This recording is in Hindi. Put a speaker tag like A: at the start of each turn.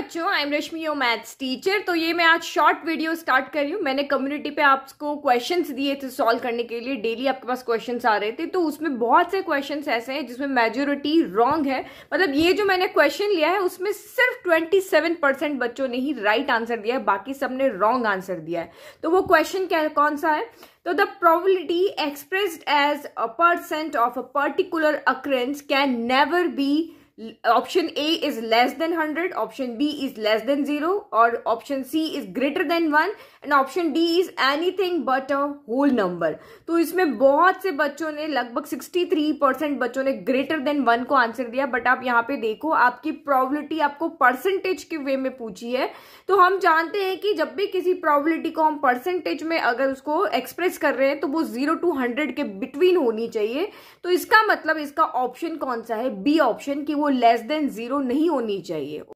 A: बच्चों I am Rashmi your maths teacher तो ये मैं आज शॉर्ट वीडियो स्टार्ट कर रही हूँ मैंने कम्युनिटी पे आपको क्वेश्चंस दिए थे सॉल्व करने के लिए डेली आपके पास क्वेश्चंस आ रहे थे तो उसमें बहुत से क्वेश्चंस ऐसे हैं जिसमें मेजोरिटी रॉन्ग है मतलब ये जो मैंने क्वेश्चन लिया है उसमें सिर्फ ट्वेंटी बच्चों ने ही राइट right आंसर दिया है बाकी सबने रॉन्ग आंसर दिया है तो वो क्वेश्चन क्या कौन सा है तो the probability expressed as a percent of a particular occurrence can never be option A is less than 100, option B is less than 0 or option C is greater than 1 and option D is anything but a whole number तो इसमें बहुत से बच्चों ने लगभग 63 परसेंट बच्चों ने ग्रेटर देन वन को आंसर दिया बट आप यहाँ पे देखो आपकी प्रॉबिलिटी आपको परसेंटेज के वे में पूछी है तो हम जानते हैं कि जब भी किसी प्रॉबिलिटी को हम परसेंटेज में अगर उसको एक्सप्रेस कर रहे हैं तो वो जीरो टू हंड्रेड के बिटवीन होनी चाहिए तो इसका मतलब इसका ऑप्शन कौन सा है बी ऑप्शन कि वो लेस देन जीरो नहीं होनी चाहिए